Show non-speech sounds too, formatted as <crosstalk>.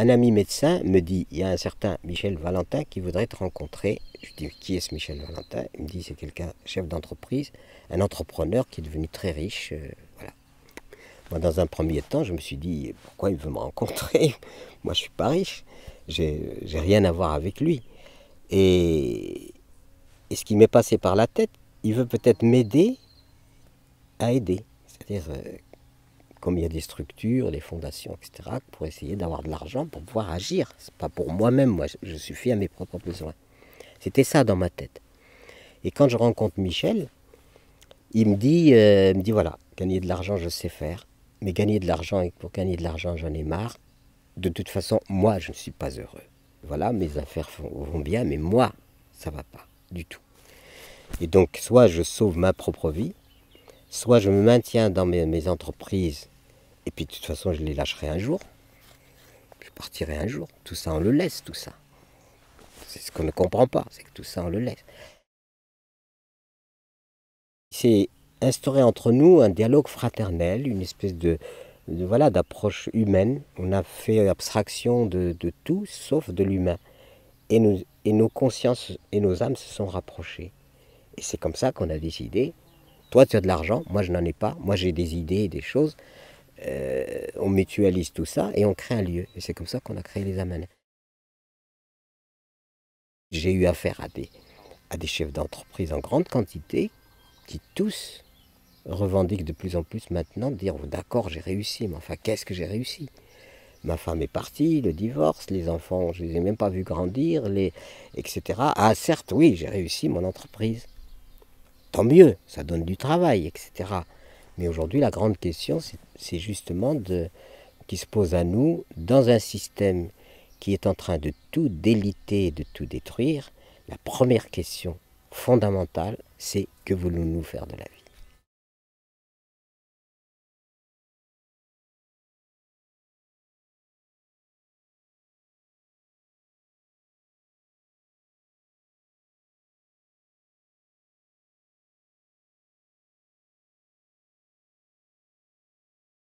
Un ami médecin me dit, il y a un certain Michel Valentin qui voudrait te rencontrer. Je dis, qui est ce Michel Valentin Il me dit, c'est quelqu'un, chef d'entreprise, un entrepreneur qui est devenu très riche. Euh, voilà. Moi, dans un premier temps, je me suis dit, pourquoi il veut me rencontrer <laughs> Moi, je ne suis pas riche. J'ai rien à voir avec lui. Et, ce qui m'est passé par la tête, il veut peut-être m'aider à aider. C'est-à-dire, euh, comme il y a des structures, des fondations, etc., pour essayer d'avoir de l'argent pour pouvoir agir. C'est pas pour moi-même, moi, je suffis à mes propres besoins. C'était ça dans ma tête. Et quand je rencontre Michel, il me dit, euh, il me dit voilà, gagner de l'argent, je sais faire, mais gagner de l'argent et pour gagner de l'argent, j'en ai marre. De toute façon, moi, je ne suis pas heureux. Voilà, mes affaires vont bien, mais moi, ça va pas du tout. Et donc, soit je sauve ma propre vie, soit je me maintiens dans mes entreprises et puis de toute façon, je les lâcherai un jour. Je partirai un jour. Tout ça, on le laisse, tout ça. C'est ce qu'on ne comprend pas, c'est que tout ça, on le laisse. C'est instaurer entre nous un dialogue fraternel, une espèce de, voilà d'approche humaine. On a fait abstraction de, de tout sauf de l'humain. Et, et nos consciences et nos âmes se sont rapprochées. Et c'est comme ça qu'on a décidé. Toi, tu as de l'argent, moi, je n'en ai pas. Moi, j'ai des idées et des choses. Euh, on mutualise tout ça et on crée un lieu. Et c'est comme ça qu'on a créé les Amanais. J'ai eu affaire à des, chefs d'entreprise en grande quantité qui tous revendiquent de plus en plus maintenant de dire oh, d'accord j'ai réussi, mais enfin qu'est-ce que j'ai réussi ma femme est partie, le divorce, les enfants, je ne les ai même pas vus grandir, les, etc. Ah certes, oui, j'ai réussi mon entreprise. Tant mieux, ça donne du travail, etc. Mais aujourd'hui, la grande question, c'est justement de, qui se pose à nous dans un système qui est en train de tout déliter, de tout détruire. La première question fondamentale, c'est que voulons-nous faire de la vie